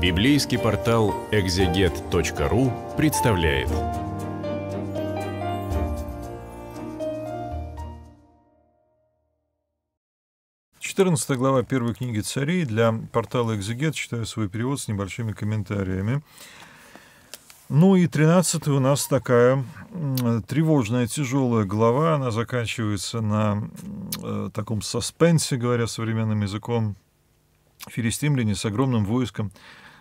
Библейский портал экзегет.ру представляет. Четырнадцатая глава первой книги царей для портала «Экзегет» читаю свой перевод с небольшими комментариями. Ну и 13 у нас такая тревожная, тяжелая глава. Она заканчивается на э, таком саспенсе, говоря современным языком. Филистимляне с огромным войском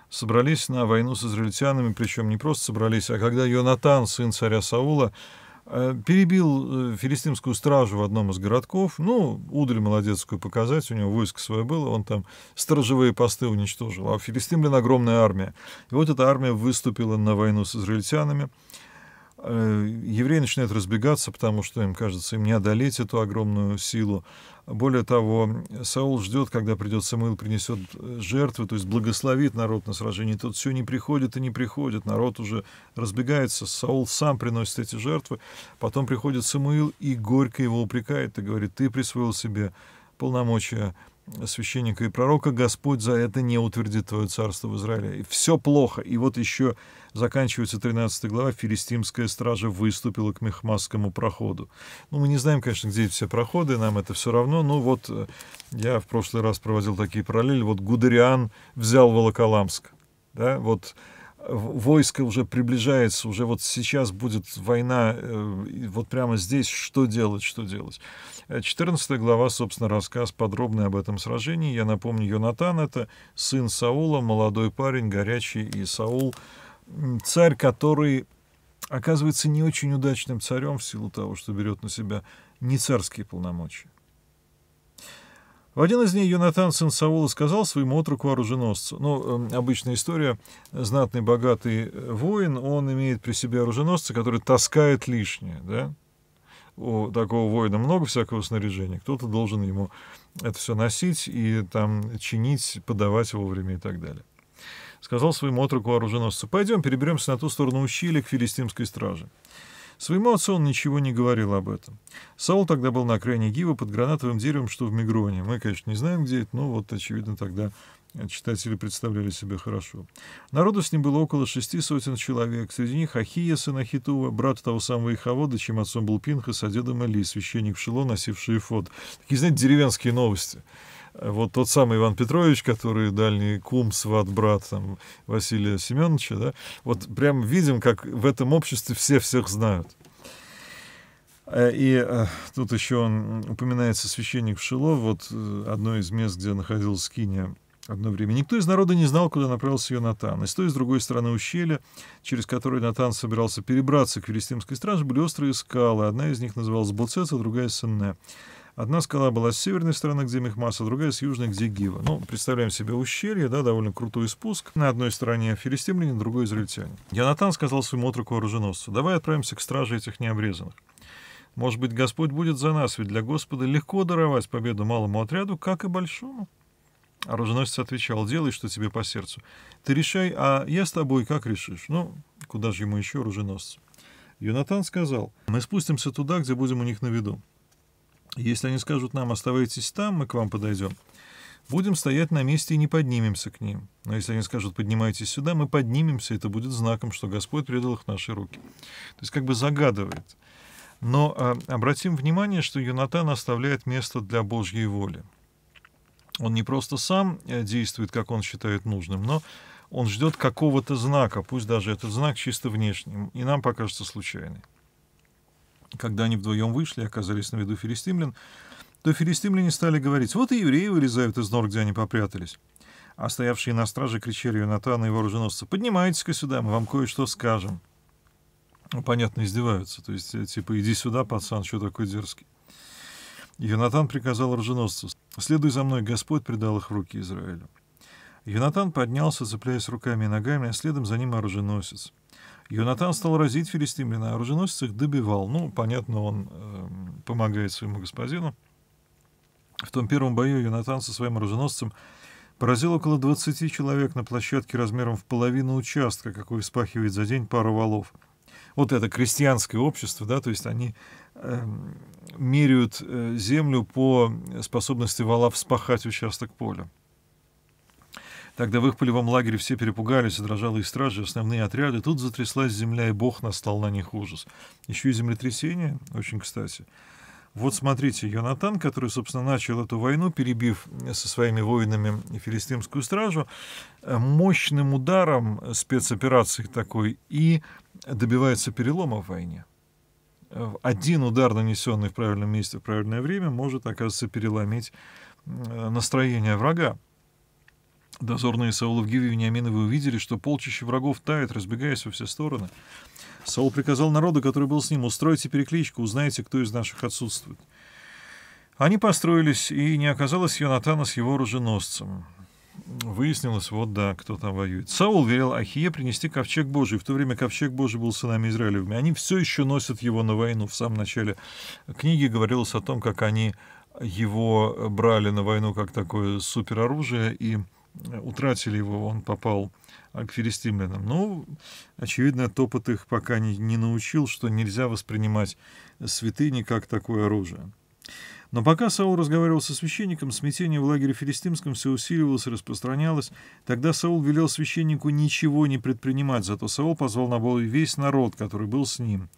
собрались на войну с израильтянами, причем не просто собрались, а когда Йонатан, сын царя Саула, э, перебил э, филистимскую стражу в одном из городков, ну, удаль молодецкую показать, у него войско свое было, он там сторожевые посты уничтожил, а филистимлян огромная армия. И вот эта армия выступила на войну с израильтянами, Э, евреи начинают разбегаться, потому что им кажется, им не одолеть эту огромную силу. Более того, Саул ждет, когда придет Самуил, принесет э, жертвы, то есть благословит народ на сражение. Тут все не приходит и не приходит, народ уже разбегается, Саул сам приносит эти жертвы. Потом приходит Самуил и горько его упрекает и говорит, ты присвоил себе полномочия священника и пророка, Господь за это не утвердит твое царство в Израиле. И все плохо. И вот еще заканчивается 13 глава, филистимская стража выступила к Мехмасскому проходу. Ну, мы не знаем, конечно, где все проходы, нам это все равно, но ну, вот э, я в прошлый раз проводил такие параллели, вот Гудериан взял Волоколамск, да, вот войско уже приближается, уже вот сейчас будет война, э, вот прямо здесь, что делать, что делать. 14 э, глава, собственно, рассказ подробный об этом сражении. Я напомню, Йонатан — это сын Саула, молодой парень, горячий, и Саул — царь, который оказывается не очень удачным царем в силу того, что берет на себя не царские полномочия. В один из дней Юнатан сын Саула сказал своему отроку оруженосцу. Ну, эм, обычная история. Знатный, богатый э, воин, он имеет при себе оруженосца, который таскает лишнее, да? У такого воина много всякого снаряжения. Кто-то должен ему это все носить и там чинить, подавать вовремя и так далее. Сказал своему отроку оруженосцу, пойдем переберемся на ту сторону ущелья к филистимской страже. Своему отцу он ничего не говорил об этом. Саул тогда был на окраине Гива под гранатовым деревом, что в Мигроне. Мы, конечно, не знаем, где это, но вот, очевидно, тогда э, читатели представляли себе хорошо. Народу с ним было около шести сотен человек. Среди них Ахия, сын Ахитова, брат того самого Ихавода, чем отцом был Пинхас, а дедом Илий, священник Шило, носивший эфод. Такие, знаете, деревенские новости вот тот самый Иван Петрович, который дальний кум, сват, брат там, Василия Семеновича, да, вот прям видим, как в этом обществе все всех знают. Э, и э, тут еще он, упоминается священник в вот э, одно из мест, где находилась киния одно время. Никто из народа не знал, куда направился ее Натан. И с той и с другой стороны ущелья, через которое Натан собирался перебраться к Филистимской страже, были острые скалы. Одна из них называлась Буцеца, другая — Сенне. Одна скала была с северной стороны, где Мехмаса, другая с южной, где Гива. Ну, представляем себе ущелье, да, довольно крутой спуск. На одной стороне филистимляне, на другой израильтяне. Янатан сказал своему отроку оруженосцу, давай отправимся к страже этих необрезанных. Может быть, Господь будет за нас, ведь для Господа легко даровать победу малому отряду, как и большому. Оруженосец отвечал, делай, что тебе по сердцу. Ты решай, а я с тобой как решишь? Ну, куда же ему еще оруженосцу? Юнатан сказал, мы спустимся туда, где будем у них на виду. Если они скажут нам «оставайтесь там, мы к вам подойдем», будем стоять на месте и не поднимемся к ним. Но если они скажут «поднимайтесь сюда», мы поднимемся, это будет знаком, что Господь предал их в наши руки. То есть как бы загадывает. Но а, обратим внимание, что Юнатан оставляет место для Божьей воли. Он не просто сам э, действует, как он считает нужным, но он ждет какого-то знака, пусть даже этот знак чисто внешний, и нам покажется случайный. Когда они вдвоем вышли, оказались на виду филистимлян, то филистимляне стали говорить, вот и евреи вылезают из нор, где они попрятались. А стоявшие на страже кричали Юнатана и вооруженосца, поднимайтесь-ка сюда, мы вам кое-что скажем. Ну, понятно, издеваются, то есть, э, типа, иди сюда, пацан, что такой дерзкий. Юнатан приказал оруженосцу, следуй за мной, Господь предал их в руки Израилю. Юнатан поднялся, цепляясь руками и ногами, а следом за ним оруженосец. Юнатан стал разить филистимлян а оруженосец их добивал. Ну, понятно, он э, помогает своему господину. В том первом бою Юнатан со своим оруженосцем поразил около 20 человек на площадке размером в половину участка, какой вспахивает за день пару валов. Вот это крестьянское общество, да, то есть они эм, э, меряют землю по способности вала вспахать участок поля. Тогда в их полевом лагере все перепугались, дрожала и стражи, основные отряды. Тут затряслась земля, и Бог настал на них ужас. Еще и землетрясение, очень кстати. Вот смотрите, Йонатан, который, собственно, начал эту войну, перебив со своими воинами филистимскую стражу, э, мощным ударом спецоперации такой и добивается перелома в войне. Э, один удар, нанесенный в правильном месте в правильное время, может, оказывается, переломить э, настроение врага. Дозорные Саула в Гиве Вениаминовы увидели, что полчища врагов тает, разбегаясь во все стороны. Саул приказал народу, который был с ним, «Устройте перекличку, узнаете, кто из наших отсутствует». Они построились, и не оказалось Йонатана с его оруженосцем. Выяснилось, вот да, кто там воюет. Саул велел Ахие принести ковчег Божий. В то время ковчег Божий был сынами Израилевыми. Они все еще носят его на войну. В самом начале книги говорилось о том, как они его брали на войну как такое супероружие и утратили его, он попал а, к филистимлянам. Но, ну, очевидно, топот их пока не, не научил, что нельзя воспринимать святыни как такое оружие. Но пока Саул разговаривал со священником, смятение в лагере филистимском все усиливалось и распространялось. Тогда Саул велел священнику ничего не предпринимать, зато Саул позвал на бой весь народ, который был с ним.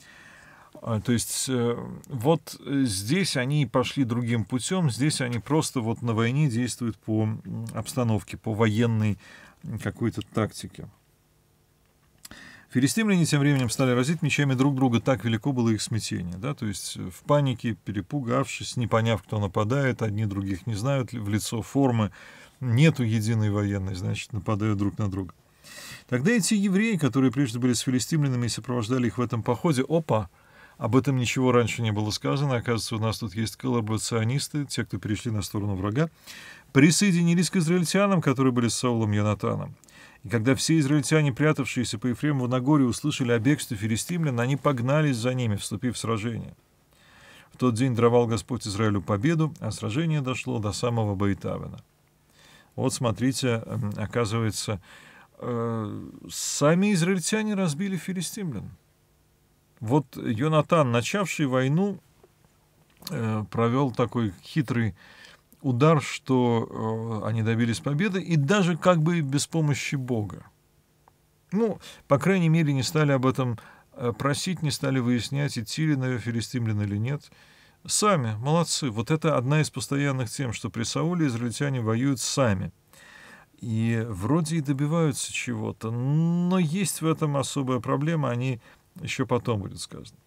А, то есть э, вот э, здесь они пошли другим путем, здесь они просто вот на войне действуют по обстановке, по военной какой-то тактике. Филистимляне тем временем стали разить мечами друг друга, так велико было их смятение. Да? То есть э, в панике, перепугавшись, не поняв, кто нападает, одни других не знают, в лицо формы, нету единой военной, значит, нападают друг на друга. Тогда эти евреи, которые прежде были с филистимлянами и сопровождали их в этом походе, опа, об этом ничего раньше не было сказано. Оказывается, у нас тут есть коллаборационисты, те, кто перешли на сторону врага, присоединились к израильтянам, которые были с Саулом Янатаном. И когда все израильтяне, прятавшиеся по Ефремову на горе, услышали о бегстве филистимлян, они погнались за ними, вступив в сражение. В тот день даровал Господь Израилю победу, а сражение дошло до самого Баитавина. Вот, смотрите, оказывается, э, сами израильтяне разбили филистимлян. Вот Йонатан, начавший войну, э, провел такой хитрый удар, что э, они добились победы, и даже как бы без помощи Бога. Ну, по крайней мере, не стали об этом э, просить, не стали выяснять, идти ли на филистимлян или нет. Сами, молодцы. Вот это одна из постоянных тем, что при Сауле израильтяне воюют сами. И вроде и добиваются чего-то, но есть в этом особая проблема. Они еще потом будет сказано.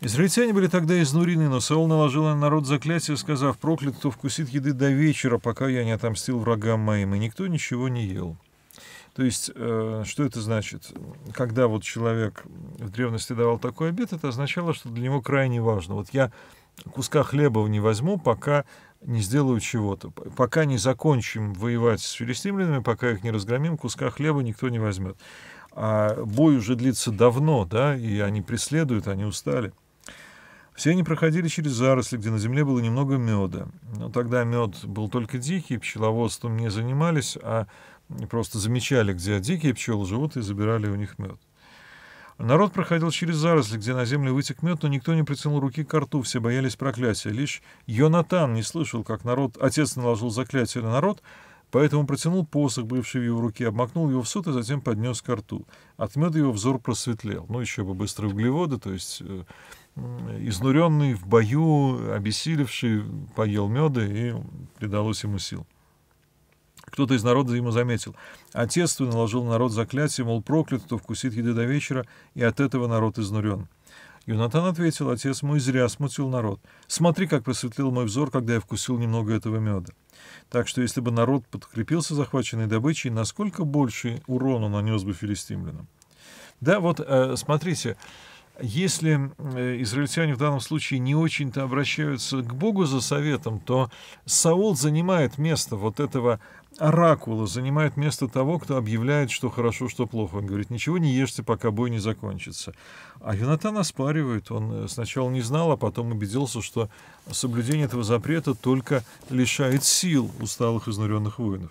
Израильтяне были тогда изнурены, но Саул наложил на народ заклятие, сказав, «Проклят, кто вкусит еды до вечера, пока я не отомстил врагам моим». И никто ничего не ел. То есть, э, что это значит? Когда вот человек в древности давал такой обед, это означало, что для него крайне важно. Вот я куска хлеба не возьму, пока не сделаю чего-то. Пока не закончим воевать с филистимлянами, пока их не разгромим, куска хлеба никто не возьмет. А бой уже длится давно, да, и они преследуют, они устали. Все они проходили через заросли, где на земле было немного меда. Но тогда мед был только дикий, пчеловодством не занимались, а просто замечали, где дикие пчелы живут, и забирали у них мед. Народ проходил через заросли, где на землю вытек мед, но никто не притянул руки к рту, все боялись проклятия. Лишь Йонатан не слышал, как народ, отец наложил заклятие на народ, Поэтому протянул посох, бывший в его руке, обмакнул его в суд и затем поднес ко рту. От меда его взор просветлел. Ну, еще бы быстрые углеводы, то есть э, изнуренный в бою, обессилевший, поел меда и придалось ему сил. Кто-то из народа ему заметил. Отец твой наложил народ заклятие, мол, проклят, кто вкусит еды до вечера, и от этого народ изнурен. Юнатан ответил, отец мой зря смутил народ. Смотри, как просветлил мой взор, когда я вкусил немного этого меда. Так что если бы народ подкрепился захваченной добычей, насколько больше урона нанес бы филистимлянам? Да, вот э, смотрите, если э, израильтяне в данном случае не очень-то обращаются к Богу за советом, то Саул занимает место вот этого оракулы занимает место того, кто объявляет, что хорошо, что плохо. Он говорит, ничего не ешьте, пока бой не закончится. А Юнатан оспаривает. Он э, сначала не знал, а потом убедился, что соблюдение этого запрета только лишает сил усталых, изнуренных воинов.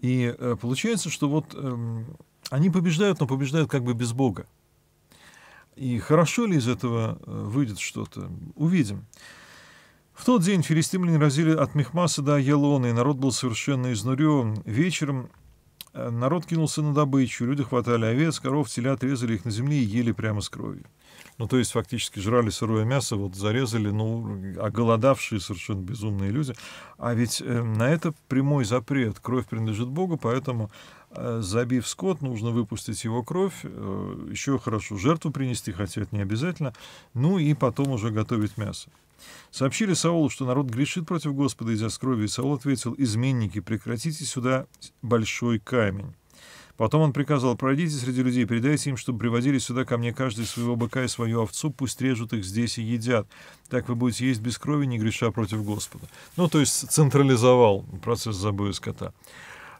И э, получается, что вот эм, они побеждают, но побеждают как бы без Бога. И хорошо ли из этого э, выйдет что-то? Увидим. В тот день филистимляне разили от Мехмаса до Аялона, и народ был совершенно изнурен. Вечером э, народ кинулся на добычу, люди хватали овец, коров, телят, резали их на земле и ели прямо с кровью. Ну, то есть, фактически жрали сырое мясо, вот зарезали, ну, оголодавшие совершенно безумные люди. А ведь э, на это прямой запрет. Кровь принадлежит Богу, поэтому, э, забив скот, нужно выпустить его кровь, э, еще хорошо жертву принести, хотя это не обязательно, ну и потом уже готовить мясо. Сообщили Саулу, что народ грешит против Господа из-за крови. и Саул ответил, «Изменники, прекратите сюда большой камень». Потом он приказал, «Пройдите среди людей, передайте им, чтобы приводили сюда ко мне каждый своего быка и свою овцу, пусть режут их здесь и едят. Так вы будете есть без крови, не греша против Господа». Ну, то есть централизовал процесс забоя скота.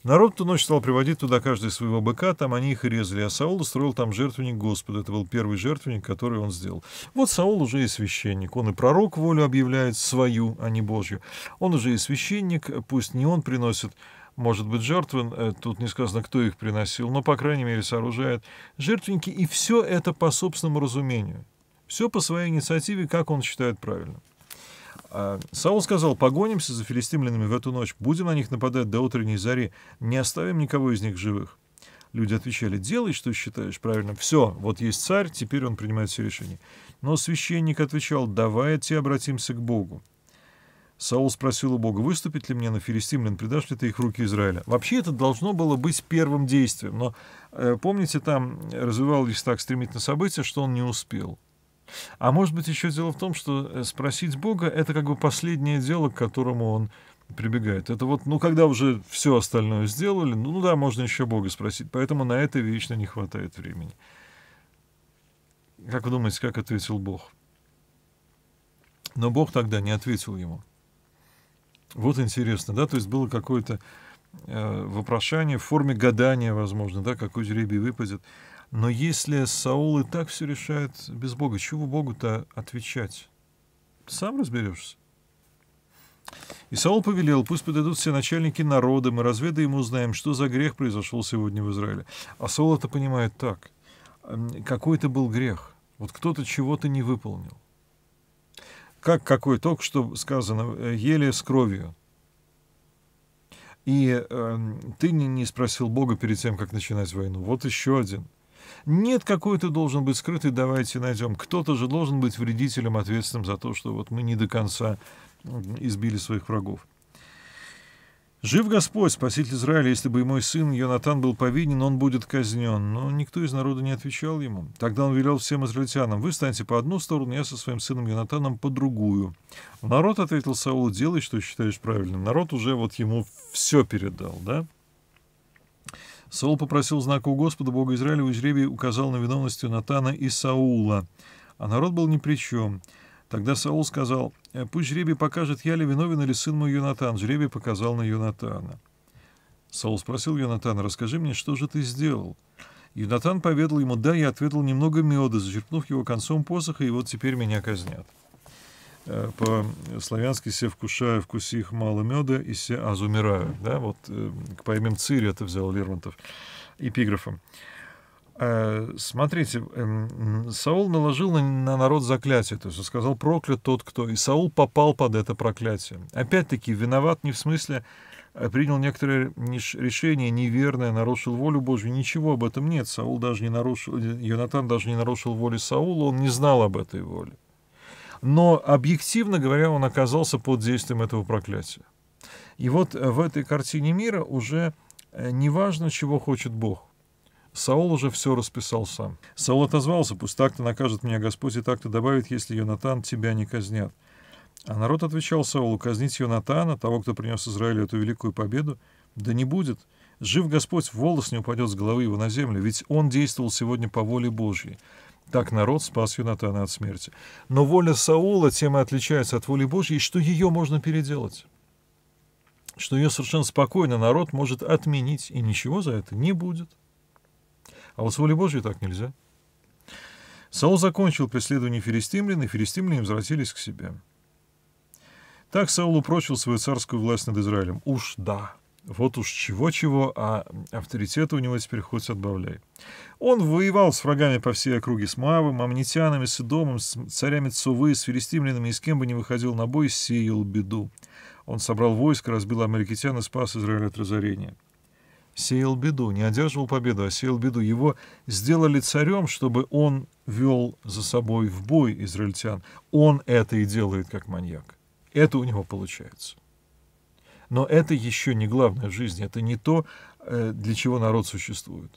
Народ ту ночь стал приводить туда каждый своего быка, там они их и резали, а Саул устроил там жертвенник Господу. Это был первый жертвенник, который он сделал. Вот Саул уже и священник, он и пророк волю объявляет свою, а не Божью. Он уже и священник, пусть не он приносит может быть, жертвы, э, тут не сказано, кто их приносил, но, по крайней мере, сооружает жертвенники, и все это по собственному разумению. Все по своей инициативе, как он считает правильным. А Саул сказал, погонимся за филистимлянами в эту ночь, будем на них нападать до утренней зари, не оставим никого из них живых. Люди отвечали, делай, что считаешь правильно. Все, вот есть царь, теперь он принимает все решения. Но священник отвечал, давайте обратимся к Богу. Саул спросил у Бога, выступит ли мне на филистимлян, предашь ли ты их в руки Израиля? Вообще это должно было быть первым действием, но э, помните, там развивалось так стремительно события, что он не успел. А может быть, еще дело в том, что э, спросить Бога — это как бы последнее дело, к которому он прибегает. Это вот, ну, когда уже все остальное сделали, ну, ну да, можно еще Бога спросить. Поэтому на это вечно не хватает времени. Как вы думаете, как ответил Бог? Но Бог тогда не ответил ему. Вот интересно, да, то есть было какое-то э, вопрошание в форме гадания, возможно, да, какой жребий выпадет. Но если Саул и так все решает без Бога, чего Богу-то отвечать? сам разберешься. И Саул повелел, пусть подойдут все начальники народа, мы разведаем и узнаем, что за грех произошел сегодня в Израиле. А Саул это понимает так. Какой это был грех? Вот кто-то чего-то не выполнил. Как какой только что сказано, э, еле с кровью. И э, ты не, не спросил Бога перед тем, как начинать войну. Вот еще один – нет, какой-то должен быть скрытый, давайте найдем. Кто-то же должен быть вредителем, ответственным за то, что вот мы не до конца избили своих врагов. «Жив Господь, спаситель Израиля, если бы и мой сын Йонатан был повинен, он будет казнен». Но никто из народа не отвечал ему. Тогда он велел всем израильтянам, «Вы станьте по одну сторону, я со своим сыном Йонатаном по другую». Народ ответил Саулу, «Делай, что считаешь правильным». Народ уже вот ему все передал, да? Сол попросил знака у Господа, Бога Израиля, у жребий указал на виновность Натана и Саула. А народ был ни при чем. Тогда Саул сказал, «Э, «Пусть жребий покажет, я ли виновен или сын мой Юнатан». Жребий показал на Юнатана. Саул спросил Юнатана, «Расскажи мне, что же ты сделал?» Юнатан поведал ему, «Да, я отведал немного меда, зачерпнув его концом посоха, и вот теперь меня казнят». Э, по-славянски «се вкушаю, вкуси их мало меда, и се аз умираю». Да? Вот э, к поэме «Цири» это взял Лермонтов эпиграфом. Э, смотрите, эм, Саул наложил на народ заклятие, то есть он сказал «проклят тот, кто...» И Саул попал под это проклятие. Опять-таки, виноват не в смысле принял некоторое решение неверное, нарушил волю Божью. Ничего об этом нет. Саул даже не нарушил, Йонатан даже не нарушил воли Саула, он не знал об этой воле но объективно говоря, он оказался под действием этого проклятия. И вот э, в этой картине мира уже э, не важно, чего хочет Бог. Саул уже все расписал сам. Саул отозвался, пусть так-то накажет меня Господь, и так-то добавит, если Йонатан тебя не казнят. А народ отвечал Саулу, казнить Йонатана, того, кто принес Израилю эту великую победу, да не будет. Жив Господь, волос не упадет с головы его на землю, ведь он действовал сегодня по воле Божьей. Так народ спас Юнатана от смерти. Но воля Саула тем и отличается от воли Божьей, что ее можно переделать. Что ее совершенно спокойно народ может отменить, и ничего за это не будет. А вот с волей Божьей так нельзя. Саул закончил преследование филистимлян, и филистимляне возвратились к себе. Так Саул упрочил свою царскую власть над Израилем. Уж да, вот уж чего-чего, а авторитета у него теперь хоть отбавляй. Он воевал с врагами по всей округе, с Маавом, Амнитянами, с Идомом, с царями Цувы, с филистимлянами, и с кем бы не выходил на бой, сеял беду. Он собрал войско, разбил Америкитян и спас Израиль от разорения. Сеял беду, не одерживал победу, а сеял беду. Его сделали царем, чтобы он вел за собой в бой израильтян. Он это и делает как маньяк. Это у него получается. Но это еще не главное в жизни, это не то, э, для чего народ существует.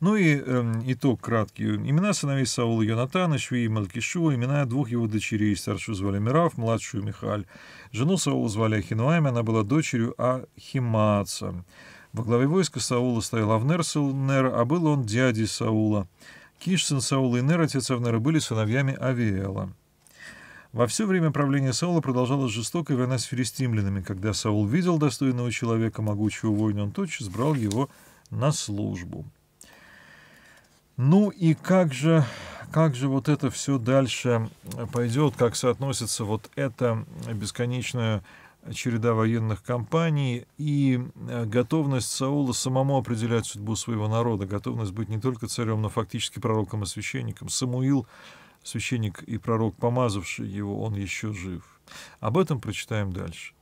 Ну и э, итог краткий. Имена сыновей Саула Йонатана, Шви и Малкишу, имена двух его дочерей. Старшую звали Мирав, младшую Михаль. Жену Саула звали Ахинуайм, она была дочерью Ахимаца Во главе войска Саула стоял Авнер Силнер, а был он дядей Саула. Киш, сын Саула и Нер, отец Авнера, были сыновьями Авиэла. Во все время правления Саула продолжалась жестокая война с филистимлянами. Когда Саул видел достойного человека, могучего воина, он тотчас брал его на службу. Ну и как же, как же вот это все дальше пойдет, как соотносится вот эта бесконечная череда военных кампаний и э, готовность Саула самому определять судьбу своего народа, готовность быть не только царем, но фактически пророком и священником. Самуил священник и пророк, помазавший его, он еще жив. Об этом прочитаем дальше.